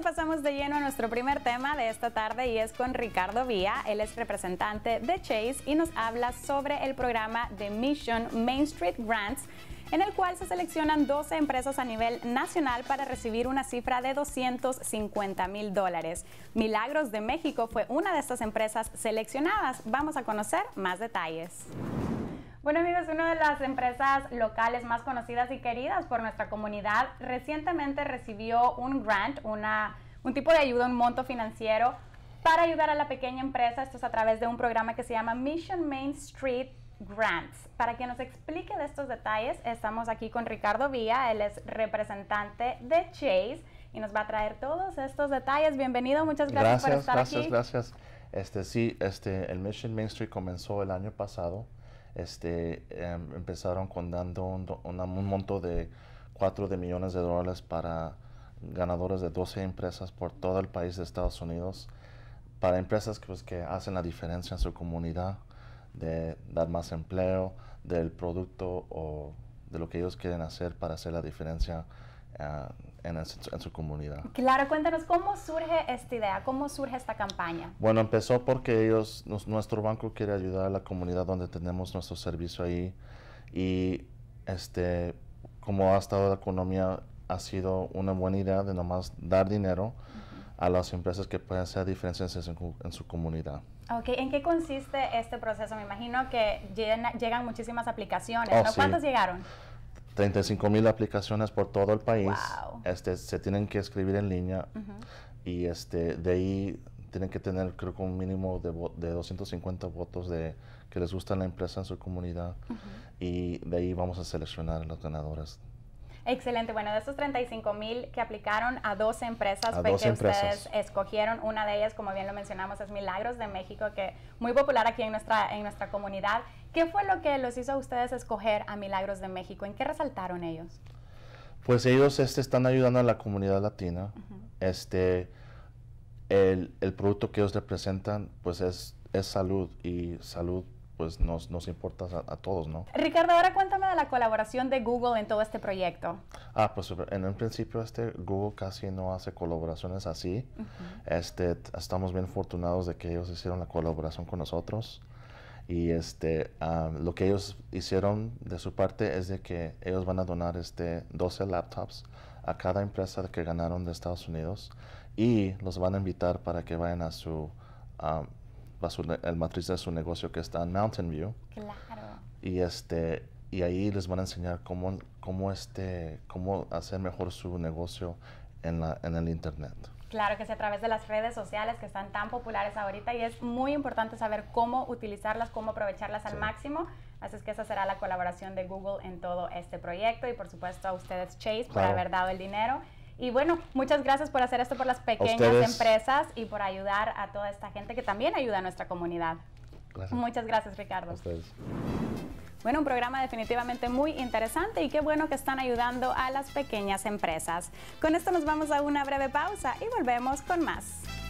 Pasamos de lleno a nuestro primer tema de esta tarde y es con Ricardo Vía. Él es representante de Chase y nos habla sobre el programa de Mission Main Street Grants, en el cual se seleccionan 12 empresas a nivel nacional para recibir una cifra de 250 mil dólares. Milagros de México fue una de estas empresas seleccionadas. Vamos a conocer más detalles. Bueno amigos, una de las empresas locales más conocidas y queridas por nuestra comunidad recientemente recibió un grant, una, un tipo de ayuda, un monto financiero para ayudar a la pequeña empresa. Esto es a través de un programa que se llama Mission Main Street Grants. Para que nos explique de estos detalles, estamos aquí con Ricardo Vía. él es representante de Chase y nos va a traer todos estos detalles. Bienvenido, muchas gracias, gracias por estar gracias, aquí. Gracias, gracias. Este, sí, este, el Mission Main Street comenzó el año pasado este, em, empezaron con dando un, monto de 4 de millones de dólares para ganadores de 12 empresas por todo el país de Estados Unidos, para empresas pues, que hacen la diferencia en su comunidad, de dar más empleo, del producto o de lo que ellos quieren hacer para hacer la diferencia Uh, en, en, su comunidad. Claro, cuéntanos cómo surge esta idea, cómo surge esta campaña. Bueno, empezó porque ellos, nuestro banco quiere ayudar a la comunidad donde tenemos nuestro servicio ahí y este, como ha estado la economía, ha sido una buena idea de nomás dar dinero a las empresas que pueden hacer diferencias en su, comunidad. Ok, ¿en qué consiste este proceso? Me imagino que llegan muchísimas aplicaciones, oh, ¿Cuántas llegaron? 35 mil aplicaciones por todo el país. Este, se tienen que escribir en línea y este, de ahí tienen que tener creo que un mínimo de, de 250 votos de que les gusta la empresa en su comunidad y de ahí vamos a seleccionar a los ganadores Excelente. Bueno, de esos 35 mil que aplicaron a dos empresas, a ustedes escogieron. Una de ellas, como bien lo mencionamos, es Milagros de México, que muy popular aquí en nuestra, en nuestra comunidad. ¿Qué fue lo que los hizo a ustedes escoger a Milagros de México? ¿En qué resaltaron ellos? Pues ellos este, están ayudando a la comunidad latina. Este, el, el, producto que ellos representan, pues es, es salud y salud pues, nos, nos importa a, todos, ¿no? Ricardo, ahora cuéntame de la colaboración de Google en todo este proyecto. Ah, pues en un principio este Google casi no hace colaboraciones así. este, estamos bien fortunados de que ellos hicieron la colaboración con nosotros. Y este, ah, lo que ellos hicieron de su parte es de que ellos van a donar este 12 laptops a cada empresa que ganaron de Estados Unidos y los van a invitar para que vayan a su ah, la, el matriz de su negocio que está en Mountain View. Claro. Y, este, y ahí les van a enseñar cómo, cómo, este, cómo hacer mejor su negocio en, en el Internet. Claro que sí, a través de las redes sociales que están tan populares ahorita y es muy importante saber cómo utilizarlas, cómo aprovecharlas al máximo. Así es que esa será la colaboración de Google en todo este proyecto y por supuesto a ustedes Chase por haber dado el dinero y bueno, muchas gracias por hacer esto por las pequeñas empresas y por ayudar a toda esta gente que también ayuda a nuestra comunidad. Muchas gracias, Ricardo. Bueno, un programa definitivamente muy interesante y qué bueno que están ayudando a las pequeñas empresas. Con esto nos vamos a una breve pausa y volvemos con más.